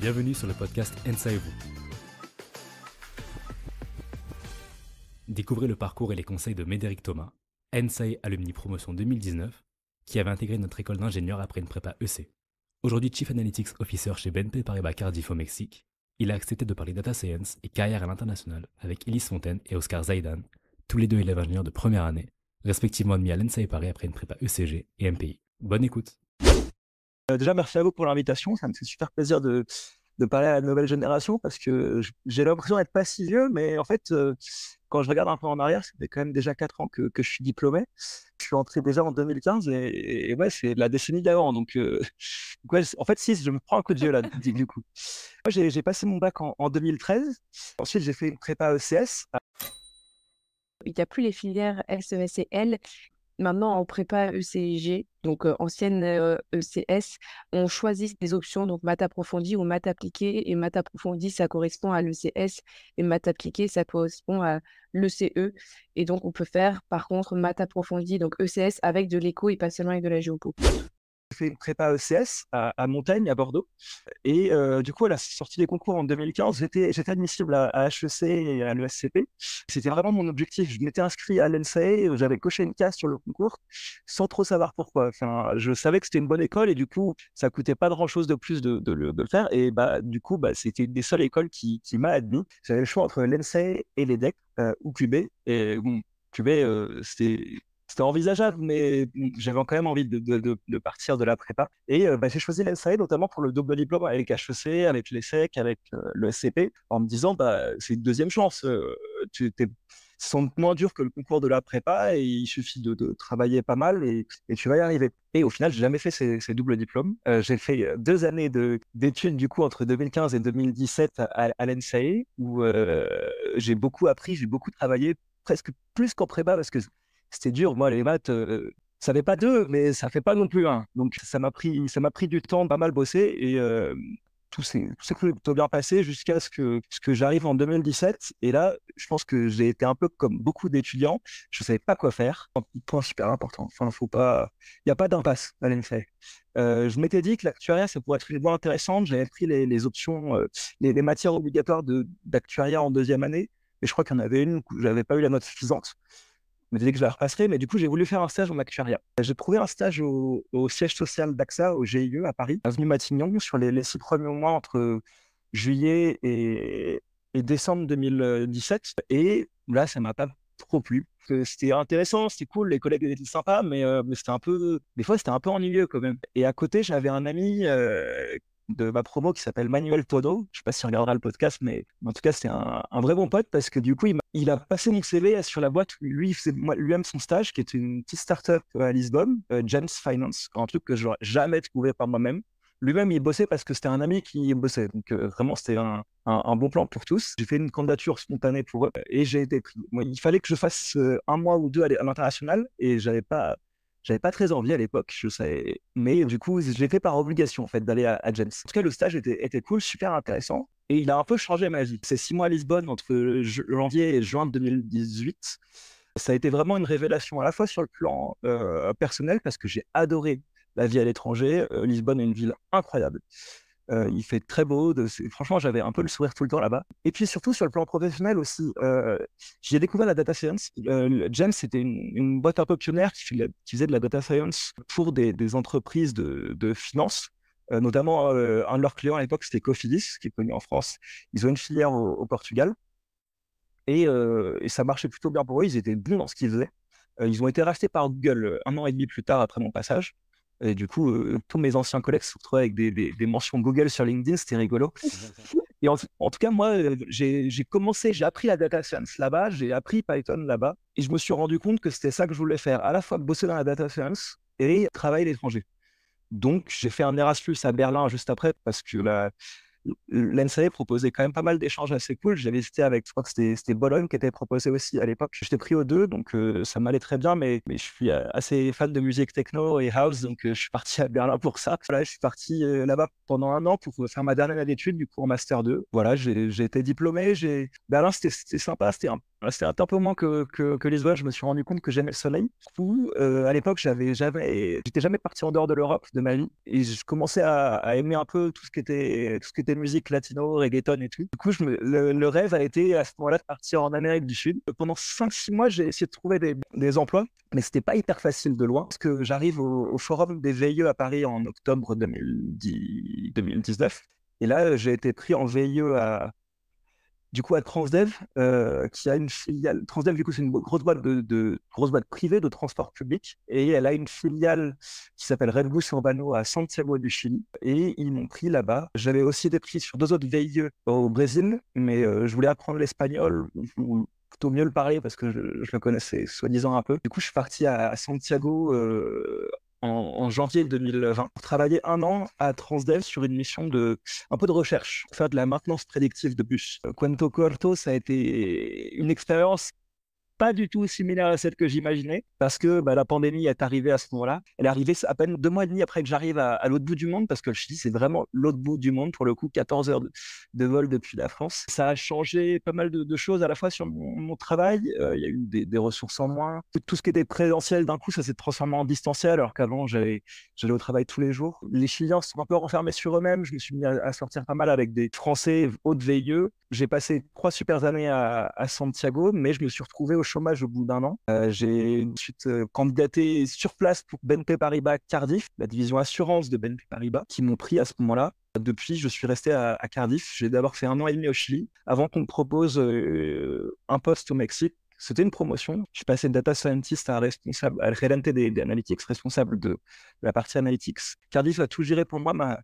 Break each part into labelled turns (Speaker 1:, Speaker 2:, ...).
Speaker 1: Bienvenue sur le podcast et vous Découvrez le parcours et les conseils de Médéric Thomas, Ensei Alumni Promotion 2019, qui avait intégré notre école d'ingénieur après une prépa EC. Aujourd'hui Chief Analytics Officer chez BNP Paribas Cardiff au Mexique, il a accepté de parler data science et carrière à l'international avec Elise Fontaine et Oscar Zaidan, tous les deux élèves ingénieurs de première année, respectivement admis à l'ENSA Paris après une prépa ECG et MPI. Bonne écoute. Euh, déjà, merci à vous pour l'invitation. Ça me fait super plaisir de, de parler à la nouvelle génération parce que j'ai l'impression d'être pas si vieux, mais en fait, euh, quand je regarde un peu en arrière, c'était quand même déjà 4 ans que, je suis diplômé. Je suis entré déjà en 2015 et, ouais, c'est la décennie d'avant. Donc, euh, en fait, si, je me prends un coup de vieux là, du coup. Moi, j'ai passé mon bac en, 2013. Ensuite, j'ai fait une prépa ECS.
Speaker 2: il n'y a plus les filières SES e et L maintenant en prépa ECG, donc euh, ancienne ECS, euh, e on choisit des options, donc maths approfondie ou maths appliquée. Et maths approfondie, ça correspond à l'ECS. Et maths appliquée, ça correspond à l'ECE. Et donc, on peut faire, par contre, maths approfondie, donc ECS avec de l'écho et pas seulement avec de la géopo
Speaker 1: une prépa ECS à, Montaigne, à Bordeaux. Et euh, du coup, à la sortie des concours en 2015, j'étais, admissible à, HEC et à l'ESCP. C'était vraiment mon objectif. Je m'étais inscrit à l'ENSAE, j'avais coché une case sur le concours sans trop savoir pourquoi. Enfin, je savais que c'était une bonne école et du coup, ça coûtait pas grand-chose de plus de, le, faire. Et bah, du coup, bah, c'était une des seules écoles qui, m'a admis. J'avais le choix entre l'ENSAE et l'EDEC euh, ou QB. Et bon, QB, euh, c'était c'était envisageable, mais j'avais quand même envie de, partir de la prépa. Et euh, bah, j'ai choisi la e notamment pour le double diplôme avec HEC, avec l'ESSEC, avec le SCP, e euh, e en me disant bah, c'est une deuxième chance. Euh, tu sont moins durs que le concours de la prépa et il suffit de, travailler pas mal et, tu vas y arriver. Et au final, j'ai jamais fait ces, doubles diplômes. Euh, j'ai fait deux années d'études du coup entre 2015 et 2017 à, à l'NSAE où j'ai beaucoup appris, j'ai beaucoup travaillé, presque plus qu'en prépa parce que c'était dur. Moi, les maths, ça euh, euh, ça fait pas deux, mais ça fait pas non plus un. Donc, ça m'a pris, ça m'a pris du temps, de pas mal bosser et euh, tout s'est plutôt bien passé jusqu'à ce que, ce que j'arrive en 2017. Et là, je pense que j'ai été un peu comme beaucoup d'étudiants. Je savais pas quoi faire. point super important. faut pas, il n'y a pas d'impasse à l'INSEE. je m'étais dit que l'actuariat, ça pourrait être une voie intéressante. J'avais pris les, options, les, matières obligatoires d'actuariat en deuxième année. mais je crois qu'il y en avait une où j'avais pas eu la note suffisante mais dès que je la repasserai, mais du coup, j'ai voulu faire un stage en actuariat. J'ai trouvé un stage au, siège social d'AXA, au GIE à Paris, avenue Matignon, sur les, les six premiers mois entre juillet et, décembre 2017. Et là, ça m'a pas trop plu. Euh, c'était intéressant, c'était cool, les collègues étaient sympas, euh, mais, c'était un peu, des fois, c'était un peu ennuyeux quand même. Et à côté, j'avais un ami euh, de ma promo qui s'appelle Manuel Todo. Je ne sais pas si on regardera le podcast, mais en tout cas, c'est un, vrai bon pote parce que du coup, il, a, passé mon CV sur la boîte. lui, il lui-même son stage, qui est une petite start-up euh, à Lisbonne, James euh, Finance, un truc que je j'aurais jamais trouvé par moi-même. Lui-même, il bossait parce que c'était un ami qui bossait. Donc, euh, vraiment, c'était un, bon plan pour tous. J'ai fait une candidature spontanée pour eux et j'ai été pris. il fallait que je fasse un mois ou deux à l'international et j'avais pas j'avais pas très envie à l'époque, je sais. Mais du coup, je l'ai fait par obligation, en fait, d'aller à, James. En tout cas, le stage était, était cool, super intéressant. Et il a un peu changé ma vie. C'est six mois à Lisbonne entre janvier et juin 2018. Ça a été vraiment une révélation à la fois sur le plan euh, personnel parce que j'ai adoré la vie à l'étranger. Euh, Lisbonne est une ville incroyable il fait très beau. Franchement, j'avais un peu le sourire tout le temps là-bas. Et puis surtout, sur le plan professionnel aussi, euh, j'ai découvert la data science. James, c'était une, boîte un peu pionnière qui, faisait de la data science pour des, entreprises de, finance. notamment, un de leurs clients à l'époque, c'était Cofidis, qui est connu en France. Ils ont une filière au, Portugal. Et, et, ça marchait plutôt bien pour eux. Ils étaient bons dans ce qu'ils faisaient. ils ont été rachetés par Google un an et demi plus tard après mon passage. Et du coup, tous mes anciens collègues se retrouvaient avec des, mentions Google sur LinkedIn, c'était rigolo. Et en, tout cas, moi, j'ai commencé, j'ai appris la data science là-bas, j'ai appris Python là-bas, et je me suis rendu compte que c'était ça que je voulais faire, à la fois bosser dans la data science et travailler à l'étranger. Donc, j'ai fait un Erasmus à Berlin juste après, parce que la, l'NCA proposait quand même pas mal d'échanges assez cool. J'avais visité avec, je crois que c'était Bologne qui était proposé aussi à l'époque. J'étais pris aux deux, donc euh, ça m'allait très bien, mais, mais, je suis euh, assez fan de musique techno et house, donc euh, je suis parti à Berlin pour ça. Voilà, je suis parti là-bas pendant un an pour faire ma dernière année d'études, du cours Master 2. Voilà, j'ai été diplômé. Berlin, c'était sympa, c'était un c'était un peu moins que, que, que, Je me suis rendu compte que j'aimais le soleil. Du à l'époque, j'avais jamais, j'étais jamais parti en dehors de l'Europe de ma vie. Et je commençais à, à, aimer un peu tout ce qui était, tout ce qui était musique latino, reggaeton et tout. Du coup, le, rêve a été à ce moment-là de partir en Amérique du Sud. Pendant 5-6 mois, j'ai essayé de trouver des, emplois, mais c'était pas hyper facile de loin. Parce que j'arrive au, Forum des VIE à Paris en octobre 2010, 2019. Et là, j'ai été pris en VIE à, du coup à Transdev, euh, qui a une filiale. Transdev, du coup, c'est une grosse boîte de, grosse boîte privée de transport public, et elle a une filiale qui s'appelle Red Bull Urbano à Santiago du Chili, et ils m'ont pris là-bas. J'avais aussi des prix sur deux autres veilleux au Brésil, mais euh, je voulais apprendre l'espagnol ou plutôt mieux le parler parce que je, le connaissais soi-disant un peu. Du coup, je suis parti à, Santiago. Euh, en, janvier 2020 travailler un an à Transdev sur une mission de un peu de recherche, faire de la maintenance prédictive de bus. Quanto euh, Corto, ça a été une expérience pas du tout similaire à celle que j'imaginais, parce que bah, la pandémie est arrivée à ce moment-là. Elle est arrivée à peine deux mois et demi après que j'arrive à, l'autre bout du monde, parce que le Chili, c'est vraiment l'autre bout du monde, pour le coup, 14 heures de, vol depuis la France. Ça a changé pas mal de, choses, à la fois sur mon, travail, euh, il y a eu des, ressources en moins. Tout, ce qui était présentiel, d'un coup, ça s'est transformé en distanciel, alors qu'avant, j'allais au travail tous les jours. Les Chiliens sont un peu renfermés sur eux-mêmes, je me suis mis à, sortir pas mal avec des Français haute veilleux. J'ai passé trois super années à, à Santiago, mais je me suis retrouvé au chômage au bout d'un an. Euh, j'ai ensuite euh, candidaté sur place pour BNP Paribas Cardiff, la division assurance de BNP Paribas, qui m'ont pris à ce moment-là. Depuis, je suis resté à, Cardiff. J'ai d'abord fait un an et demi au Chili avant qu'on me propose euh, un poste au Mexique c'était une promotion. Je suis passé de data scientist à responsable, à des, des, analytics, responsable de, de, la partie analytics. Cardiff a tout géré pour moi. Ma,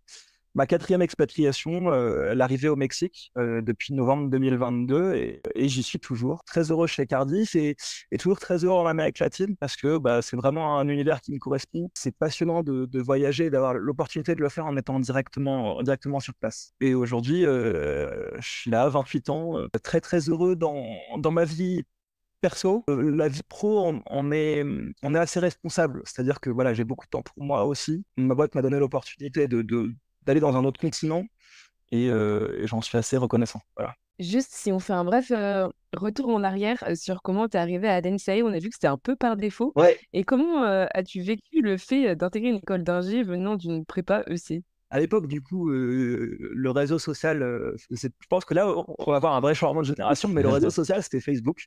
Speaker 1: ma quatrième expatriation, euh, l'arrivée au Mexique euh, depuis novembre 2022, et, et j'y suis toujours très heureux chez Cardiff et, et, toujours très heureux en Amérique latine parce que bah, c'est vraiment un univers qui me correspond. C'est passionnant de, de voyager, d'avoir l'opportunité de le faire en étant directement, directement sur place. Et aujourd'hui, euh, je suis là, 28 ans, euh, très très heureux dans, dans ma vie perso, la vie pro, on, on, est, on est assez responsable. C'est-à-dire que voilà, j'ai beaucoup de temps pour moi aussi. Ma boîte m'a donné l'opportunité de, de, d'aller dans un autre continent. Euh, et, j'en suis assez reconnaissant. Voilà.
Speaker 2: Juste si on fait un bref euh, retour en arrière euh, sur comment tu es arrivé à Densei, on a vu que c'était un peu par défaut. Et comment as-tu vécu le fait d'intégrer une école d'ingé venant d'une prépa EC À l'époque, du coup, le réseau social, je pense que là, on
Speaker 1: va avoir un vrai changement de génération, mais le réseau social, c'était Facebook.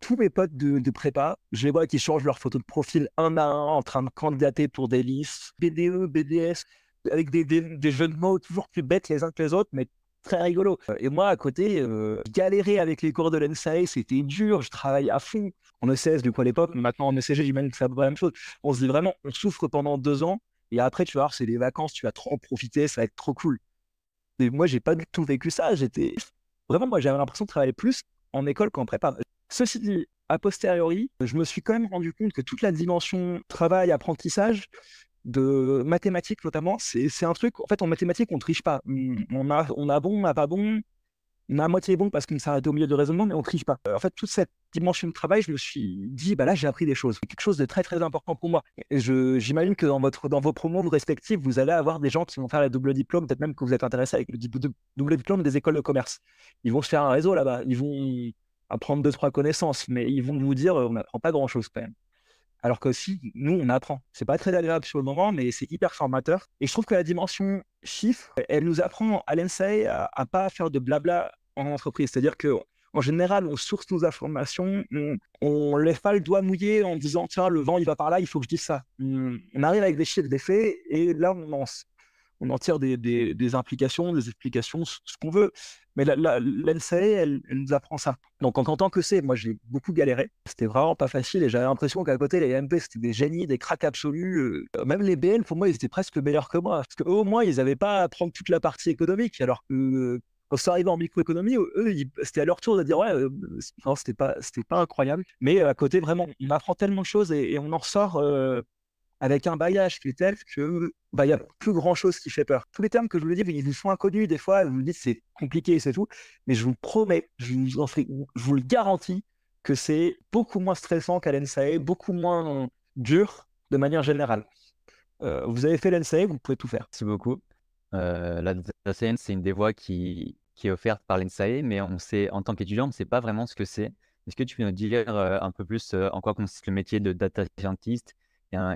Speaker 1: Tous mes potes de, de, prépa, je les vois qui changent leurs photo de profil un à un en train de candidater pour des listes, BDE, BDS avec des, des, jeux de mots toujours plus bêtes les uns que les autres, mais très rigolo. Euh, et moi, à côté, euh, galérer avec les cours de l'ENSAE, c'était dur, je travaille à fond. En ECS, du coup, à l'époque, maintenant en ECG, j'imagine que c'est la même chose. On se dit vraiment, on souffre pendant deux ans, et après, tu vas voir, c'est les vacances, tu vas trop en profiter, ça va être trop cool. Mais moi, j'ai pas du tout vécu ça. J'étais vraiment, moi, j'avais l'impression de travailler plus en école qu'en prépa. Ceci dit, a posteriori, je me suis quand même rendu compte que toute la dimension travail, apprentissage, de mathématiques notamment, c'est un truc, en fait en mathématiques on ne triche pas. Mmh. On a, on a bon, on a pas bon, on a à moitié bon parce qu'on s'arrête au milieu du raisonnement, mais on ne triche pas. Euh, en fait, toute cette dimension de travail, je me suis dit, bah là j'ai appris des choses, quelque chose de très très important pour moi. J'imagine que dans, votre, dans vos promos respectifs, vous allez avoir des gens qui vont faire la double diplôme, peut-être même que vous êtes intéressé avec le double diplôme des écoles de commerce. Ils vont se faire un réseau là-bas, ils vont apprendre deux trois connaissances, mais ils vont vous dire, euh, on n'apprend pas grand-chose quand même. Alors que si nous, on apprend. C'est pas très agréable sur le moment, mais c'est hyper formateur. Et je trouve que la dimension chiffre, elle nous apprend à l'ENSAE à, pas faire de blabla en entreprise. C'est-à-dire que en général, on source nos informations, on ne lève pas le doigt mouillé en disant tiens, le vent il va par là, il faut que je dise ça. On arrive avec des chiffres, des faits, et là on lance on en tire des, implications, des explications, ce qu'on veut. Mais l'NCAE, elle, nous apprend ça. Donc, en, tant que c'est, moi, j'ai beaucoup galéré. C'était vraiment pas facile et j'avais l'impression qu'à côté, les MP, c'était des génies, des cracks absolus. Euh, même les BL, pour moi, ils étaient presque meilleurs que moi. Parce qu'au moins, ils n'avaient pas à prendre toute la partie économique. Alors que quand ça arrivé en microéconomie, eux, c'était à leur tour de dire ouais, euh, c'était pas, pas incroyable. Mais à côté, vraiment, on apprend tellement de choses et, on en sort euh, avec un bagage qui est tel que bah, il n'y a plus grand chose qui fait peur. Tous les termes que je vous dis, ils sont inconnus. Des fois, vous me dites c'est compliqué, c'est tout. Mais je vous promets, je vous, je vous le garantis que c'est beaucoup moins stressant qu'à l'NSAE, beaucoup moins dur de manière générale. Euh, vous avez fait l'NSAE, vous pouvez tout faire. Merci beaucoup. Euh, la science, c'est une des voies qui, est offerte par l'NSAE, mais on sait, en tant qu'étudiant, on ne sait pas vraiment ce que c'est. Est-ce que tu peux nous dire euh, un peu plus euh, en quoi consiste le métier de data scientist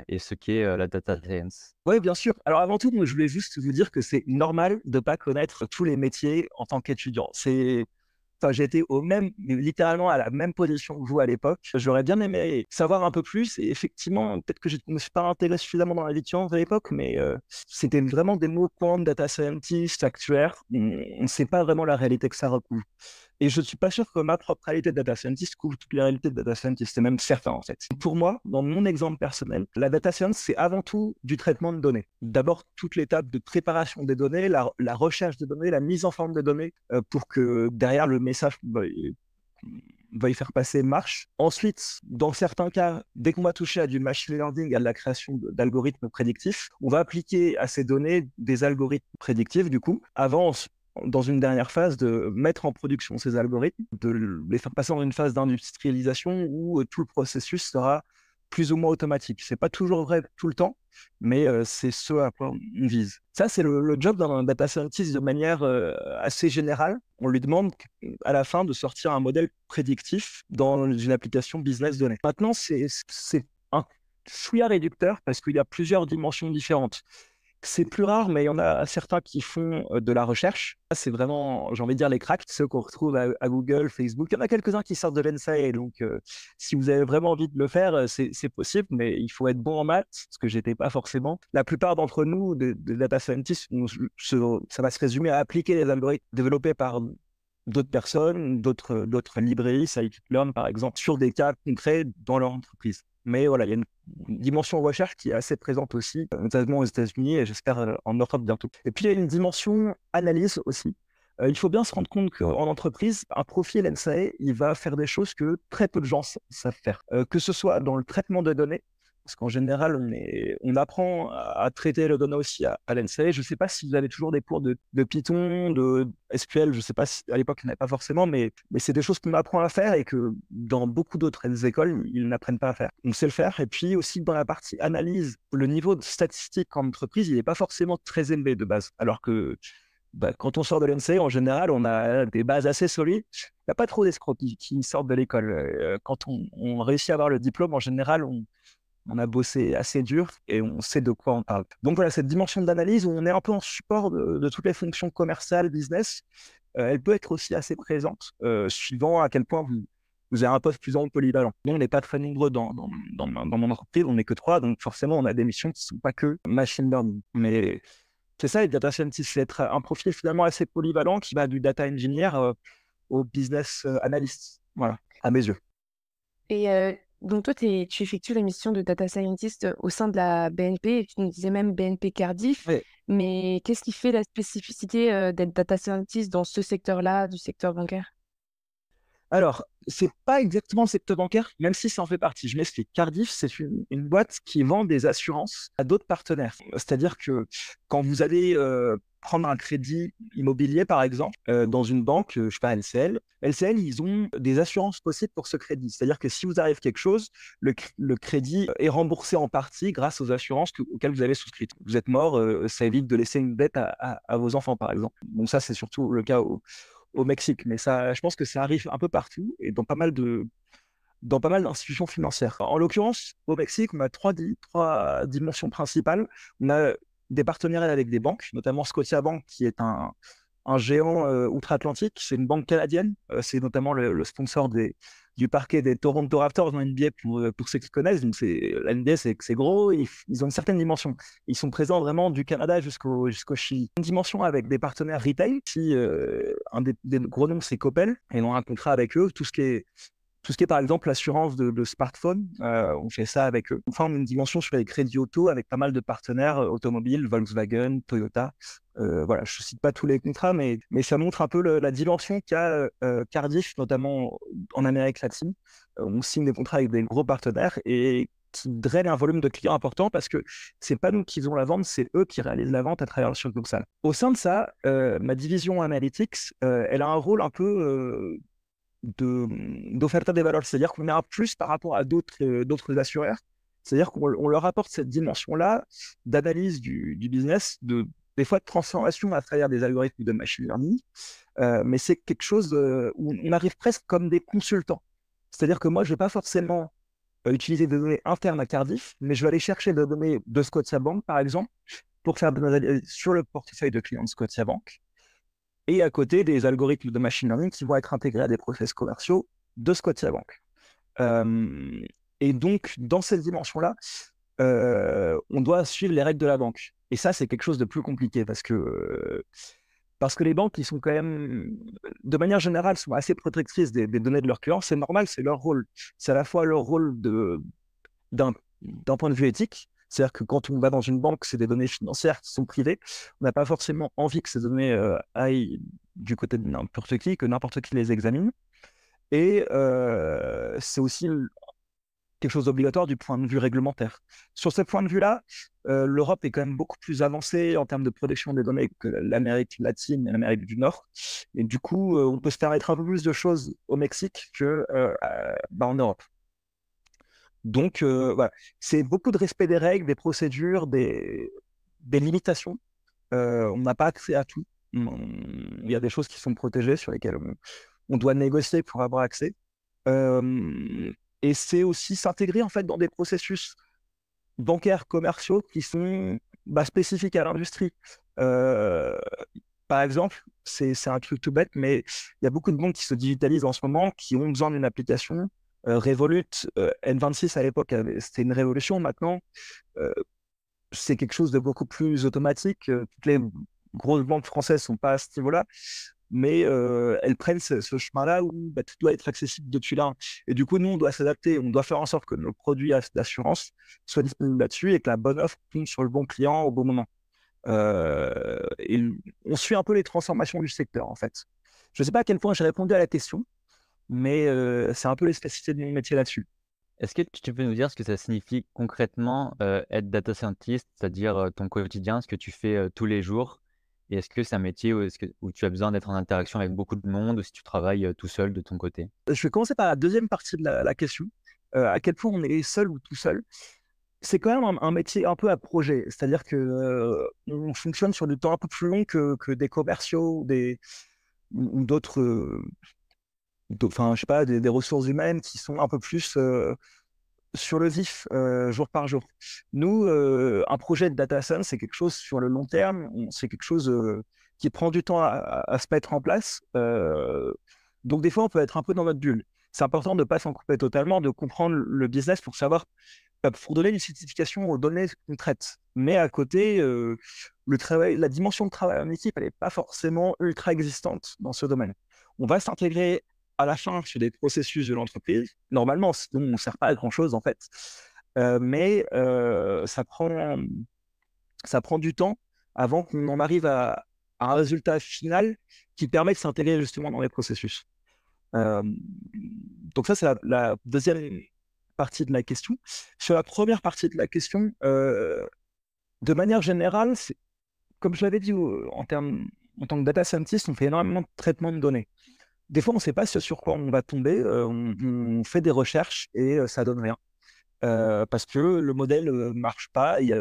Speaker 1: et ce qu'est la data science. Oui, bien sûr. Alors avant tout, je voulais juste vous dire que c'est normal de ne pas connaître tous les métiers en tant qu'étudiant. C'est Enfin, j'étais au même, littéralement à la même position que vous à l'époque. J'aurais bien aimé savoir un peu plus. Et effectivement, peut-être que je ne me suis pas intéressé suffisamment dans la science à l'époque, mais c'était vraiment des mots quant, data scientist, actuaire. Mmh, on ne sait pas vraiment la réalité que ça recouvre. Et je ne suis pas sûr que ma propre réalité de data scientist couvre toute la réalité de data scientist, c'est même certain en fait. Pour moi, dans mon exemple personnel, la data science, c'est avant tout du traitement de données. D'abord, toute l'étape de préparation des données, la, recherche de données, la mise en forme des données euh, pour que derrière le message va y faire passer marche. Ensuite, dans certains cas, dès qu'on va toucher à du machine learning, à la création d'algorithmes prédictifs, on va appliquer à ces données des algorithmes prédictifs, du coup, avant dans une dernière phase, de mettre en production ces algorithmes, de les faire passer dans une phase d'industrialisation où euh, tout le processus sera plus ou moins automatique. C'est pas toujours vrai tout le temps, mais euh, c'est ce à quoi on vise. Ça, c'est le, job d'un data scientist de manière euh, assez générale. On lui demande à la fin de sortir un modèle prédictif dans une application business donnée. Maintenant, c'est un chouïa réducteur parce qu'il y a plusieurs dimensions différentes. C'est plus rare, mais il y en a certains qui font euh, de la recherche. C'est vraiment, j'ai envie de dire, les cracks, ceux qu'on retrouve à, Google, Facebook. Il y en a quelques-uns qui sortent de l'ENSAE. Donc, euh, si vous avez vraiment envie de le faire, euh, c'est possible, mais il faut être bon en maths, ce que j'étais pas forcément. La plupart d'entre nous, des de data scientists, ça va se résumer à appliquer les algorithmes développés par d'autres personnes, d'autres, d'autres librairies, Sidekick Learn par exemple, sur des cas concrets dans leur entreprise. Mais voilà, il y a une dimension recherche qui est assez présente aussi, notamment aux États-Unis et j'espère euh, en Europe bientôt. Et puis il y a une dimension analyse aussi. Euh, il faut bien se rendre compte qu'en entreprise, un profil NSAE, il va faire des choses que très peu de gens savent faire. Euh, que ce soit dans le traitement de données, parce qu'en général, on, apprend à traiter le donna aussi à, à Je ne sais pas si vous avez toujours des cours de, Python, de SQL, je ne sais pas si à l'époque, il n'y en avait pas forcément, mais, c'est des choses qu'on apprend à faire et que dans beaucoup d'autres écoles, ils n'apprennent pas à faire. On sait le faire. Et puis aussi, dans la partie analyse, le niveau de statistique en entreprise, il n'est pas forcément très élevé de base. Alors que bah, quand on sort de l'NC, en général, on a des bases assez solides. Il n'y a pas trop d'escrocs qui, sortent de l'école. Euh, quand on, on réussit à avoir le diplôme, en général, on on a bossé assez dur et on sait de quoi on parle. Donc voilà, cette dimension d'analyse où on est un peu en support de, toutes les fonctions commerciales, business, euh, elle peut être aussi assez présente, euh, suivant à quel point vous, avez un poste plus en polyvalent. Nous, on n'est pas très nombreux dans, dans, dans, mon entreprise, on n'est que trois, donc forcément, on a des missions qui ne sont pas que machine learning. Mais c'est ça, le data scientist, c'est être un profil finalement assez polyvalent qui va du data engineer euh, au business analyst, voilà, à mes yeux.
Speaker 2: Et donc toi, tu effectues la mission de data scientist au sein de la BNP, et tu nous disais même BNP Cardiff, mais qu'est-ce qui fait la spécificité d'être data scientist dans ce secteur-là, du secteur bancaire
Speaker 1: alors, c'est pas exactement le secteur bancaire, même si ça en fait partie. Je m'explique. Cardiff, c'est une, boîte qui vend des assurances à d'autres partenaires. C'est-à-dire que quand vous allez euh, prendre un crédit immobilier, par exemple, euh, dans une banque, euh, je sais pas, LCL, LCL, ils ont des assurances possibles pour ce crédit. C'est-à-dire que si vous arrive quelque chose, le, crédit est remboursé en partie grâce aux assurances auxquelles vous avez souscrit. Vous êtes mort, ça évite de laisser une dette à, vos enfants, par exemple. Bon, ça, c'est surtout le cas au Mexique. Mais ça, je pense que ça arrive un peu partout et dans pas mal de dans pas mal d'institutions financières. En l'occurrence, au Mexique, on a trois, trois dimensions principales. On a des partenariats avec des banques, notamment Scotia Bank, qui est un, un géant euh, outre-Atlantique. C'est une banque canadienne. Euh, c'est notamment le, sponsor des, du parquet des Toronto Raptors dans NBA pour, euh, pour ceux qui connaissent. Donc la NBA, c'est gros. Ils, ont une certaine dimension. Ils sont présents vraiment du Canada jusqu'au jusqu'au Chili. Une dimension avec des partenaires retail. Qui un des, gros noms, c'est Coppel, ils ont un contrat avec eux. Tout ce qui est tout ce qui est par exemple l'assurance de, smartphone, euh, on fait ça avec eux. Enfin, on a une dimension sur les crédits auto avec pas mal de partenaires euh, automobiles, Volkswagen, Toyota. Euh, voilà, je ne cite pas tous les contrats, mais, mais ça montre un peu la dimension qu'a Cardiff, notamment en Amérique latine. on signe des contrats avec des gros partenaires et qui drainent un volume de clients important parce que c'est pas nous qui ont la vente, c'est eux qui réalisent la vente à travers le ça Au sein de ça, ma division analytics, elle a un rôle un peu Mmh, d'offerta de, des valeurs, c'est-à-dire qu'on est un plus par rapport à d'autres euh, assureurs. C'est-à-dire qu'on leur apporte cette dimension-là d'analyse du, du, business, de, des fois de transformation à travers des algorithmes de machine learning. Euh, mais c'est quelque chose euh, où on arrive presque comme des consultants. C'est-à-dire que moi, je ne vais pas forcément utiliser des données internes à Cardiff, mais je vais aller chercher des données de Scotia Bank, par exemple, pour faire des données sur le portefeuille de clients de Scotia Bank et à côté des algorithmes de machine learning qui vont être intégrés à des process commerciaux de Bank. banque. Euh, et donc, dans cette dimension-là, euh, on doit suivre les règles de la banque. Et ça, c'est quelque chose de plus compliqué parce que, parce que les banques, ils sont quand même, de manière générale, sont assez protectrices des, des données de leurs clients. C'est normal, c'est leur rôle. C'est à la fois leur rôle d'un point de vue éthique, c'est-à-dire que quand on va dans une banque, c'est des données financières qui sont privées. On n'a pas forcément envie que ces données euh, aillent du côté de n'importe qui, que n'importe qui les examine. Et euh, c'est aussi quelque chose d'obligatoire du point de vue réglementaire. Sur ce point de vue-là, euh, l'Europe est quand même beaucoup plus avancée en termes de protection des données que l'Amérique latine et l'Amérique du Nord. Et du coup, on peut se permettre un peu plus de choses au Mexique qu'en bah, Europe. Donc, euh, c'est beaucoup de respect des règles, des procédures, des, limitations. Euh, on n'a pas accès à tout. Hum, il y a des choses qui sont protégées sur lesquelles on, doit négocier pour avoir accès. Hum, et c'est aussi s'intégrer en fait dans des processus bancaires commerciaux qui sont bah, spécifiques à l'industrie. Euh, par exemple, c'est un truc tout bête, mais il y a beaucoup de banques qui se digitalisent en ce moment, qui ont besoin d'une application, euh, Révolute euh, N26 à l'époque, c'était une révolution. Maintenant, euh, c'est quelque chose de beaucoup plus automatique. Toutes les grosses banques françaises sont pas à ce niveau-là, mais elles prennent ce, chemin-là où bah, tout doit être accessible depuis là. Et du coup, nous, on doit s'adapter, on doit faire en sorte que nos produits d'assurance soient disponibles là-dessus et que la bonne offre tombe sur le bon client au bon moment. et on suit un peu les transformations du secteur, en fait. Je ne sais pas à quel point j'ai répondu à la question, mais c'est un peu l'espacité du métier là-dessus. Est-ce que tu peux nous dire ce que ça signifie concrètement être data scientist, c'est-à-dire ton quotidien, ce que tu fais tous les
Speaker 2: jours Et est-ce que c'est un métier où, où tu as besoin d'être en interaction avec beaucoup de monde ou si tu travailles tout seul de ton côté
Speaker 1: Je vais commencer par la deuxième partie de la, question. à quel point on est seul ou tout seul c'est quand même un, métier un peu à projet, c'est-à-dire que on fonctionne sur du temps un peu plus long que, des commerciaux des, ou d'autres enfin, je sais pas, des, ressources humaines qui sont un peu plus euh, sur le vif, euh, jour par jour. Nous, euh, un projet de data science, c'est quelque chose sur le long terme, c'est quelque chose qui prend du temps à, se mettre en place. donc, des fois, on peut être un peu dans notre bulle. C'est important de ne pas s'en couper totalement, de comprendre le business pour savoir, bah, pour donner une certification aux données qu'on traite. Mais à côté, le travail, la dimension de travail en équipe, elle n'est pas forcément ultra existante dans ce domaine. On va s'intégrer à la fin sur des processus de l'entreprise, normalement, on ne sert pas à grand-chose en fait. Euh, mais euh, ça, prend, ça prend du temps avant qu'on en arrive à, un résultat final qui permet de s'intégrer justement dans les processus. Euh, donc ça, c'est la, deuxième partie de la question. Sur la première partie de la question, de manière générale, comme je l'avais dit en, termes, en tant que data scientist, on fait énormément de traitement de données des fois, on ne sait pas sur quoi on va tomber. Euh, on, fait des recherches et euh, ça donne rien. Mmh. Euh, parce que le modèle ne marche pas. Y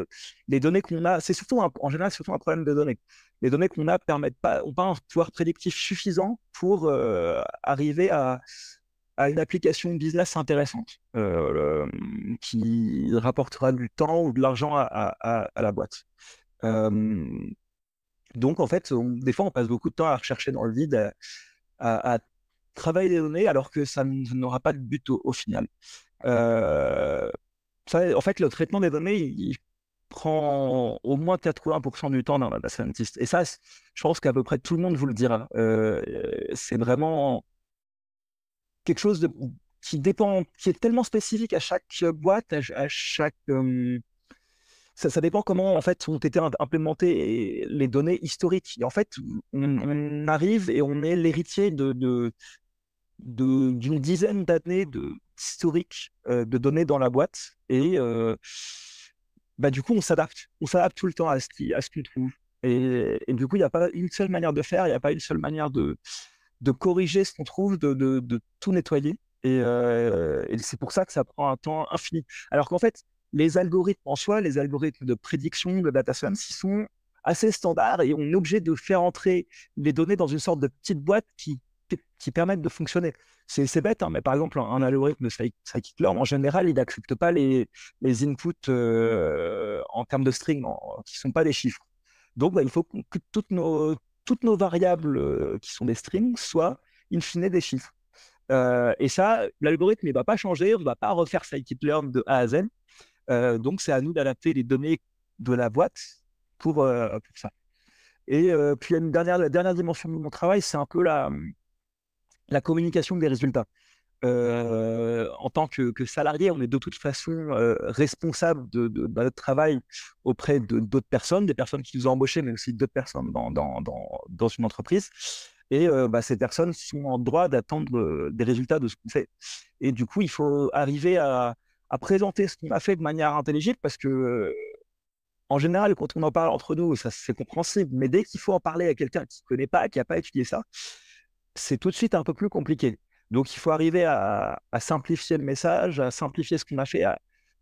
Speaker 1: les données qu'on a, c'est surtout un, en général surtout un problème de données. Les données qu'on a permettent pas, pas un pouvoir prédictif suffisant pour arriver à, une application business intéressante qui rapportera du temps ou de l'argent à, la boîte. donc en fait, on, des fois, on passe beaucoup de temps à rechercher dans le vide à, travailler les données alors que ça n'aura pas de but au, final. Euh, en fait, le traitement des données, il, prend au moins 80% du temps d'un data scientist. Et ça, je pense qu'à peu près tout le monde vous le dira. Euh, c'est vraiment quelque chose de, qui dépend, qui est tellement spécifique à chaque boîte, à, chaque euh, ça, dépend comment en fait ont été implémentées les données historiques. Et en fait, on, arrive et on est l'héritier de, d'une dizaine d'années de historique euh, de données dans la boîte et euh, bah, du coup on s'adapte, on s'adapte tout le temps à ce, qu'on trouve. Et, du coup il n'y a pas une seule manière de faire, il n'y a pas une seule manière de, de corriger ce qu'on trouve, de, tout nettoyer. Euh, et, c'est pour ça que ça prend un temps infini. Alors qu'en fait, les algorithmes en soi, les algorithmes de prédiction, de data science, ils sont assez standards et on est obligé de faire entrer les données dans une sorte de petite boîte qui, permettent de fonctionner. C'est bête, hein, mais par exemple, un, algorithme scikit-learn, en général, il n'accepte pas les, inputs euh, en termes de string, qui ne sont pas des chiffres. Donc, bah, il faut que toutes nos, variables euh, qui sont des strings soient, in fine, des chiffres. Euh, et ça, l'algorithme ne va pas changer, on ne va pas refaire scikit-learn de A à Z, euh, donc, c'est à nous d'adapter les données de la boîte pour, euh, ça. Et euh, puis, une dernière, la dernière dimension de mon travail, c'est un peu la, la communication des résultats. en tant que, salarié, on est de toute façon responsable de, notre travail auprès de d'autres personnes, des personnes qui nous ont embauchés, mais aussi d'autres personnes dans, dans, dans, une entreprise. Et bah, ces personnes sont en droit d'attendre des résultats de ce qu'on fait. Et du coup, il faut arriver à, à présenter ce qu'on a fait de manière intelligible parce que, en général, quand on en parle entre nous, ça c'est compréhensible. Mais dès qu'il faut en parler à quelqu'un qui ne connaît pas, qui n'a pas étudié ça, c'est tout de suite un peu plus compliqué. Donc, il faut arriver à, simplifier le message, à simplifier ce qu'on a fait, à,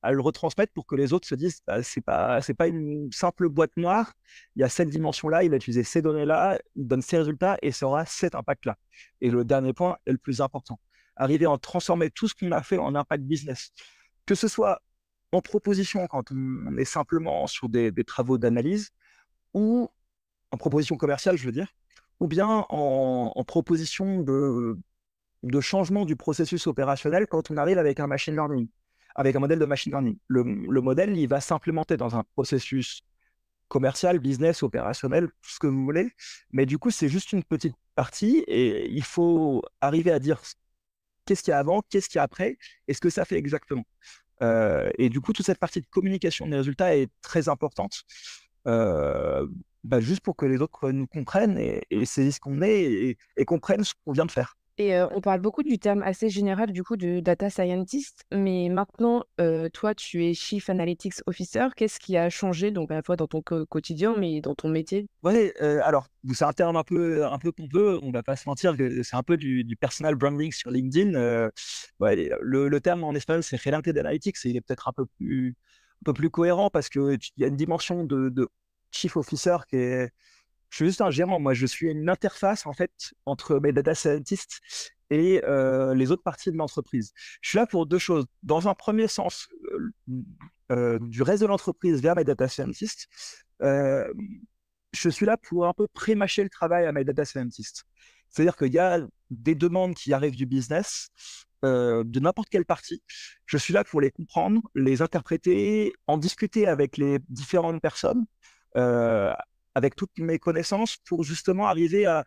Speaker 1: le retransmettre pour que les autres se disent bah, c'est pas c'est pas une simple boîte noire. Il y a cette dimension-là, il a utilisé ces données-là, il donne ces résultats et ça aura cet impact-là. Et le dernier point est le plus important arriver à transformer tout ce qu'on a fait en impact business que ce soit en proposition quand on est simplement sur des, travaux d'analyse ou en proposition commerciale, je veux dire, ou bien en, proposition de, changement du processus opérationnel quand on arrive avec un machine learning, avec un modèle de machine learning. Le, le modèle, il va s'implémenter dans un processus commercial, business, opérationnel, ce que vous voulez, mais du coup, c'est juste une petite partie et il faut arriver à dire qu'est-ce qu'il y a avant, qu'est-ce qu'il y a après, et ce que ça fait exactement. Euh, et du coup, toute cette partie de communication des résultats est très importante. Euh, bah, juste pour que les autres nous comprennent et, saisissent ce qu'on est et comprennent ce qu'on vient de faire
Speaker 2: on parle beaucoup du terme assez général du coup de data scientist, mais maintenant, toi, tu es Chief Analytics Officer. Qu'est-ce qui a changé donc à la fois dans ton quotidien, mais dans ton métier
Speaker 1: Ouais, alors c'est un terme un peu un peu pompeux. On va pas se mentir, c'est un peu du, du, personal branding sur LinkedIn. le, terme en espagnol c'est Related Analytics et il est peut-être un peu plus un peu plus cohérent parce que il y a une dimension de, de Chief Officer qui est je suis juste un gérant, moi, je suis une interface en fait entre mes data scientists et euh, les autres parties de l'entreprise. Je suis là pour deux choses. Dans un premier sens, euh, euh, du reste de l'entreprise vers mes data scientists, je suis là pour un peu prémâcher le travail à mes data scientists. C'est-à-dire qu'il y a des demandes qui arrivent du business, de n'importe quelle partie. Je suis là pour les comprendre, les interpréter, en discuter avec les différentes personnes, euh, avec toutes mes connaissances pour justement arriver à,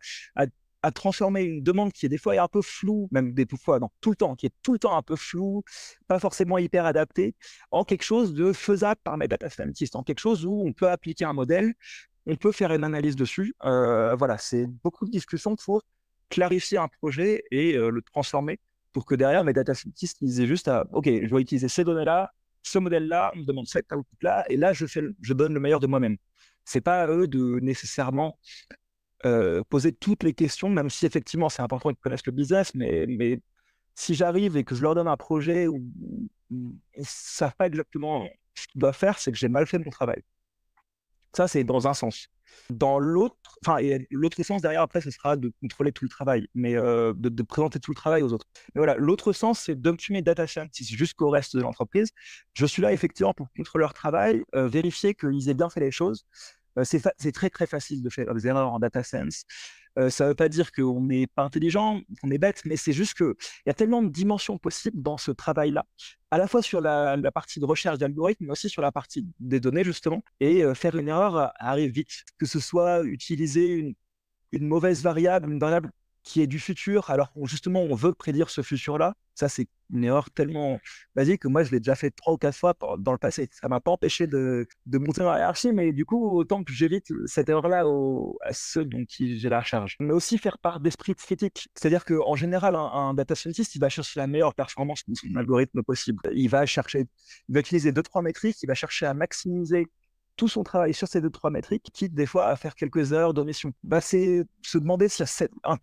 Speaker 1: transformer une demande qui est des fois un peu floue, même des fois, non, tout le temps, qui est tout le temps un peu floue, pas forcément hyper adaptée, en quelque chose de faisable par mes data scientists, en quelque chose où on peut appliquer un modèle, on peut faire une analyse dessus. Euh, voilà, c'est beaucoup de discussions pour clarifier un projet et euh, le transformer pour que derrière mes data scientists ils aient juste OK, je vais utiliser ces données-là, ce modèle-là, on me demande cet output-là, et là, je, fais, je donne le meilleur de moi-même c'est pas à eux de nécessairement poser toutes les questions, même si effectivement c'est important qu'ils connaissent le business, mais, mais si j'arrive et que je leur donne un projet où ils ne savent pas exactement ce qu'ils doivent faire, c'est que j'ai mal fait mon travail. Ça, c'est dans un sens. Dans l'autre, enfin, l'autre sens derrière, après, ce sera de contrôler tout le travail, mais euh, de, présenter tout le travail aux autres. Mais voilà, l'autre sens, c'est d'optimiser data sense jusqu'au reste de l'entreprise. Je suis là effectivement pour contrôler leur travail, euh, vérifier qu'ils aient bien fait les choses. Euh, c'est très, très facile de faire des erreurs en data science ça ne veut pas dire qu'on n'est pas intelligent, qu'on est bête, mais c'est juste qu'il y a tellement de dimensions possibles dans ce travail-là, à la fois sur la, partie de recherche d'algorithmes, mais aussi sur la partie des données, justement. Et faire une erreur arrive vite, que ce soit utiliser une mauvaise variable, une variable qui est du futur, alors justement on veut prédire ce futur-là, ça c'est une erreur tellement basique que moi je l'ai déjà fait trois ou quatre fois dans le passé. Ça m'a pas empêché de, monter dans la hiérarchie, mais du coup autant que j'évite cette erreur-là à ceux dont j'ai la charge. Mais aussi faire part d'esprit critique, c'est-à-dire qu'en général un, data scientist il va chercher la meilleure performance de son algorithme possible. Il va chercher, il va utiliser deux trois métriques, il va chercher à maximiser tout son travail sur ces deux trois métriques, quitte des fois à faire quelques heures d'omission. Bah, c'est se demander si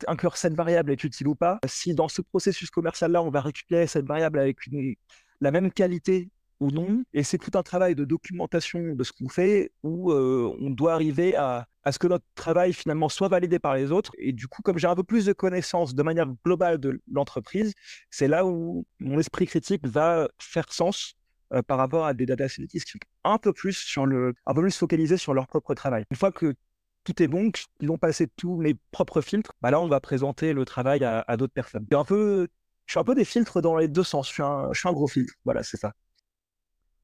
Speaker 1: inclure cette variable est utile ou pas. Si dans ce processus commercial-là, on va récupérer cette variable avec une, la même qualité ou non. Et c'est tout un travail de documentation de ce qu'on fait où euh, on doit arriver à, à, ce que notre travail finalement soit validé par les autres. Et du coup, comme j'ai un peu plus de connaissances de manière globale de l'entreprise, c'est là où mon esprit critique va faire sens euh, par rapport à des data scientists qui sont un peu plus sur le, un peu plus focalisés sur leur propre travail. Une fois que tout est bon, qu'ils ont passé tous les propres filtres, bah là, on va présenter le travail à, d'autres personnes. peu, je suis un peu des filtres dans les deux sens. Je suis un, gros filtre. Voilà, c'est ça.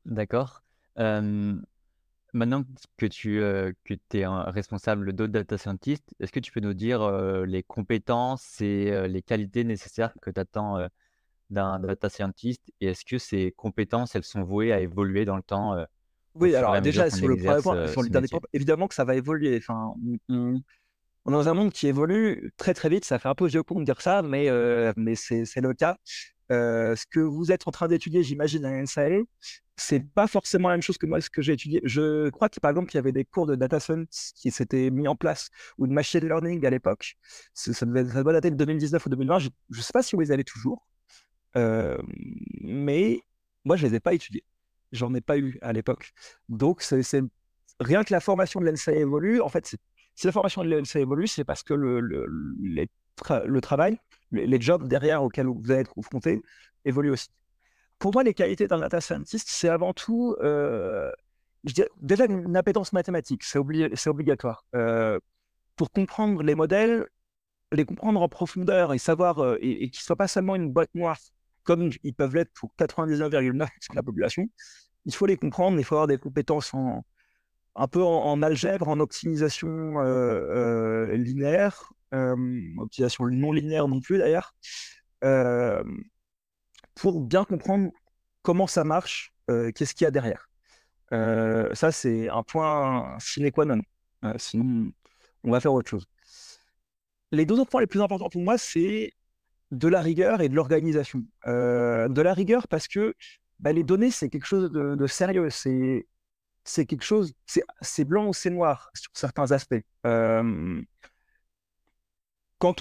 Speaker 1: D'accord. maintenant que tu euh, es un responsable d'autres data scientists, est-ce que tu peux nous dire euh, les compétences et les qualités nécessaires que tu attends d'un data scientist et est-ce que ces compétences, elles sont vouées à évoluer dans le temps euh, Oui, alors déjà, sur le premier euh, point, évidemment que ça va évoluer. Enfin, on, est dans un monde qui évolue très très vite, ça fait un peu vieux con de dire ça, mais, euh, mais c'est le cas. ce que vous êtes en train d'étudier, j'imagine, à ce c'est pas forcément la même chose que moi, ce que j'ai étudié. Je crois que, par exemple, il y avait des cours de data science qui s'étaient mis en place ou de machine learning à l'époque. Ça, devait, ça doit dater de 2019 ou 2020. Je ne sais pas si vous les avez toujours. Euh, mais moi, je ne les ai pas étudiés. J'en ai pas eu à l'époque. Donc, c'est rien que la formation de l'ENSA évolue, en fait, si la formation de l'ENSA évolue, c'est parce que le, le, travail, les, jobs derrière auxquels vous allez être confronté évoluent aussi. Pour moi, les qualités d'un data scientist, c'est avant tout euh, je dirais, déjà une appétence mathématique, c'est obligatoire. Euh, pour comprendre les modèles, les comprendre en profondeur et savoir, et, et qu'ils ne soient pas seulement une boîte noire comme ils peuvent l'être pour 99,9% de la population, il faut les comprendre, il faut avoir des compétences en, un peu en, algèbre, en optimisation euh, euh, linéaire, euh, optimisation non linéaire non plus d'ailleurs, pour bien comprendre comment ça marche, qu'est-ce qu'il y a derrière. ça, c'est un point sine qua non. sinon, on va faire autre chose. Les deux autres points les plus importants pour moi, c'est de la rigueur et de l'organisation. Euh, de la rigueur parce que bah, les données, c'est quelque chose de, sérieux. C'est, c'est quelque chose, c'est, blanc ou c'est noir sur certains aspects. quand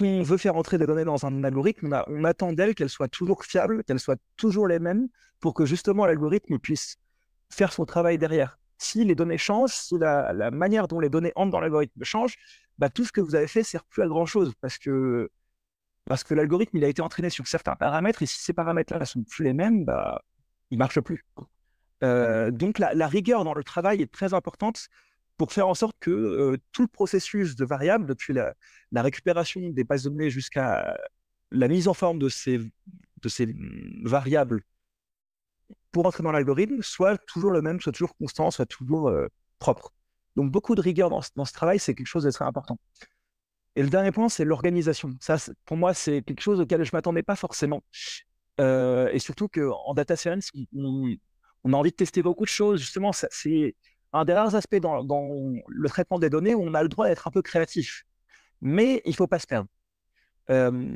Speaker 1: on veut faire entrer des données dans un algorithme, on, attend d'elles qu'elles soient toujours fiables, qu'elles soient toujours les mêmes, pour que justement l'algorithme puisse faire son travail derrière. Si les données changent, si la, manière dont les données entrent dans l'algorithme change, bah, tout ce que vous avez fait ne sert plus à grand chose parce que parce que l'algorithme, il a été entraîné sur certains paramètres, et si ces paramètres-là ne sont plus les mêmes, bah, il ne marche plus. Euh, donc la, rigueur dans le travail est très importante pour faire en sorte que euh, tout le processus de variables, depuis la, récupération des bases de données jusqu'à la mise en forme de ces, de ces variables pour entrer dans l'algorithme, soit toujours le même, soit toujours constant, soit toujours euh, propre. Donc beaucoup de rigueur dans, dans ce travail, c'est quelque chose de très important. Et le dernier point, c'est l'organisation. Ça, pour moi, c'est quelque chose auquel je ne m'attendais pas forcément. Euh, et surtout qu'en data science, on, a envie de tester beaucoup de choses. Justement, c'est un des rares aspects dans, le traitement des données où on a le droit d'être un peu créatif. Mais il ne faut pas se perdre. Euh,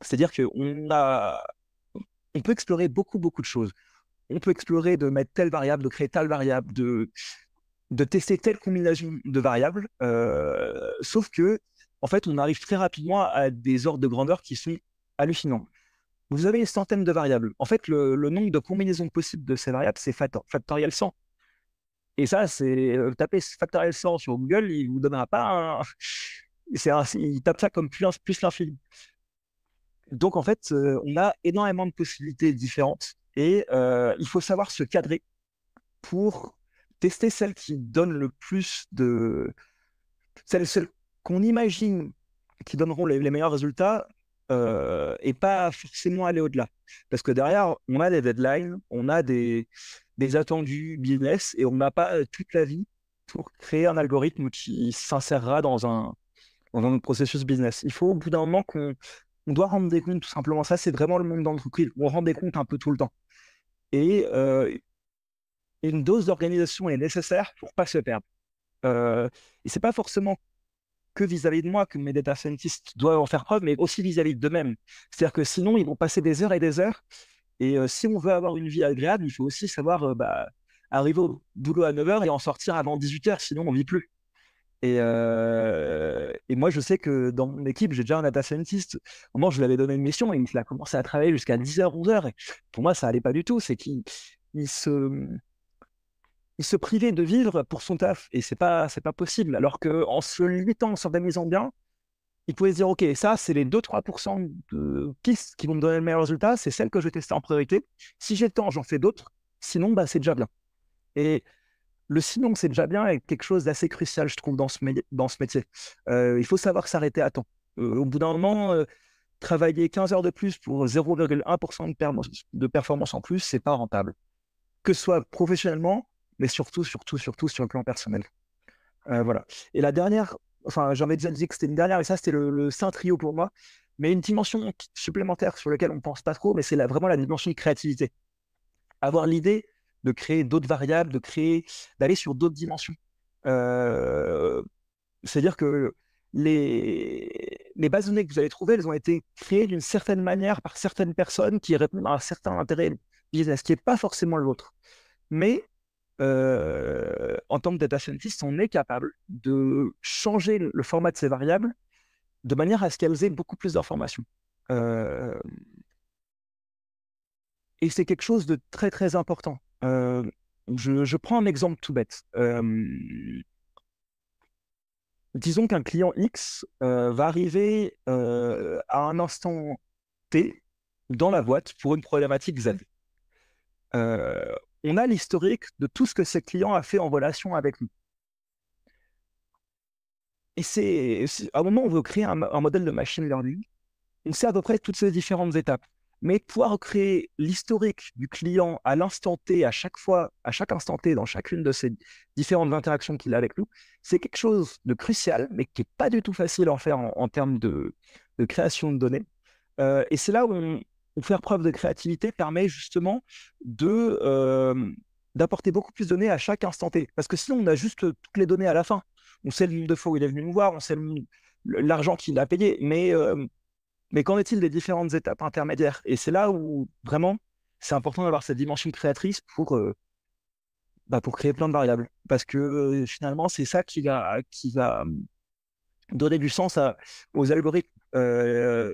Speaker 1: c'est-à-dire qu'on peut explorer beaucoup, beaucoup de choses. On peut explorer de mettre telle variable, de créer telle variable, de, de tester telle combinaison de variables, euh, sauf que, en fait, on arrive très rapidement à des ordres de grandeur qui sont hallucinants. Vous avez une centaine de variables. En fait, le, nombre de combinaisons possibles de ces variables, c'est factoriel 100. Et ça, c'est euh, taper factoriel 100 sur Google, il vous donnera pas il tape ça comme plus, l'infini. Donc, en fait, euh, on a énormément de possibilités différentes et il faut savoir se cadrer pour tester celles qui donnent le plus de. Celles qu'on imagine qui donneront les, meilleurs résultats euh, et pas forcément aller au-delà. Parce que derrière, on a des deadlines, on a des, des attendus business et on n'a pas euh, toute la vie pour créer un algorithme qui s'insérera dans un, processus business. Il faut au bout d'un moment qu'on on doit rendre des comptes tout simplement. Ça, c'est vraiment le monde d'entreprise. On rend des comptes un peu tout le temps. Et euh, une dose d'organisation est nécessaire pour pas se perdre. Euh, et c'est pas forcément que vis-à-vis de moi que mes data scientists doivent en faire preuve, mais aussi vis-à-vis d'eux-mêmes. C'est-à-dire que sinon, ils vont passer des heures et des heures. Et euh, si on veut avoir une vie agréable, il faut aussi savoir euh, bah, arriver au boulot à 9h et en sortir avant 18h, sinon on vit plus. Et, euh, et, moi, je sais que dans mon équipe, j'ai déjà un data scientist. Au moment je lui avais donné une mission, et il a commencé à travailler jusqu'à 10h, 11h. Et pour moi, ça allait pas du tout. C'est qu'il se, il se privait de vivre pour son taf et c'est pas c'est pas possible. Alors que en se limitant, en s'organisant bien, il pouvait se dire ok, ça c'est les 2-3% de pistes qui vont me donner le meilleur résultat, c'est celle que je vais tester en priorité. Si j'ai le temps, j'en fais d'autres. Sinon, bah c'est déjà bien. Et le sinon, c'est déjà bien est quelque chose d'assez crucial, je trouve, dans ce, dans ce métier. Euh, il faut savoir s'arrêter à temps. Euh, au bout d'un moment, euh, travailler 15 heures de plus pour 0,1% de, de performance en plus, c'est pas rentable. Que ce soit professionnellement mais surtout, surtout, surtout sur le plan personnel. Euh, voilà. Et la dernière, enfin, j'avais déjà dit que c'était une dernière, et ça, c'était le, saint trio pour moi. Mais une dimension supplémentaire sur laquelle on ne pense pas trop, mais c'est vraiment la dimension de créativité. Avoir l'idée de créer d'autres variables, de créer, d'aller sur d'autres dimensions. Euh, c'est-à-dire que les, les bases données que vous allez trouver, elles ont été créées d'une certaine manière par certaines personnes qui répondent à un certain intérêt business, qui n'est pas forcément le vôtre. Mais euh, en tant que data scientist, on est capable de changer le format de ces variables de manière à ce qu'elles aient beaucoup plus d'informations. Euh, et c'est quelque chose de très très important. Euh, je, prends un exemple tout bête. disons qu'un client X va arriver à un instant T dans la boîte pour une problématique Z. Euh, on a l'historique de tout ce que ce client a fait en relation avec nous. Et c'est à un moment, on veut créer un, modèle de machine learning. On sait à peu près toutes ces différentes étapes. Mais pouvoir créer l'historique du client à l'instant T, à chaque fois, à chaque instant T, dans chacune de ces différentes interactions qu'il a avec nous, c'est quelque chose de crucial, mais qui n'est pas du tout facile à en faire en, termes de, création de données. Euh, et c'est là où on, faire preuve de créativité permet justement de d'apporter beaucoup plus de données à chaque instant T. Parce que sinon, on a juste toutes les données à la fin. On sait le nombre de fois où il est venu nous voir, on sait l'argent qu'il a payé, mais, mais qu'en est-il des différentes étapes intermédiaires Et c'est là où vraiment, c'est important d'avoir cette dimension créatrice pour, bah, pour créer plein de variables. Parce que finalement, c'est ça qui va, qui va donner du sens à, aux algorithmes. Euh,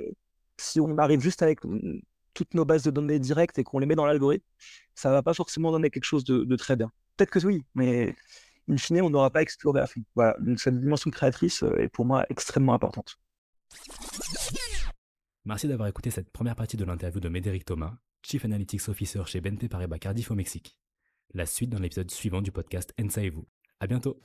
Speaker 1: si on arrive juste avec mmh, toutes nos bases de données directes et qu'on les met dans l'algorithme, ça va pas forcément donner quelque chose de, très bien. Peut-être que oui, mais in fine, on n'aura pas exploré Voilà, cette dimension créatrice euh, est pour moi extrêmement importante. Merci d'avoir écouté cette première partie de l'interview de Médéric Thomas, Chief Analytics Officer chez BNP Paribas Cardiff au Mexique. La suite dans l'épisode suivant du podcast Ensa et vous. À bientôt!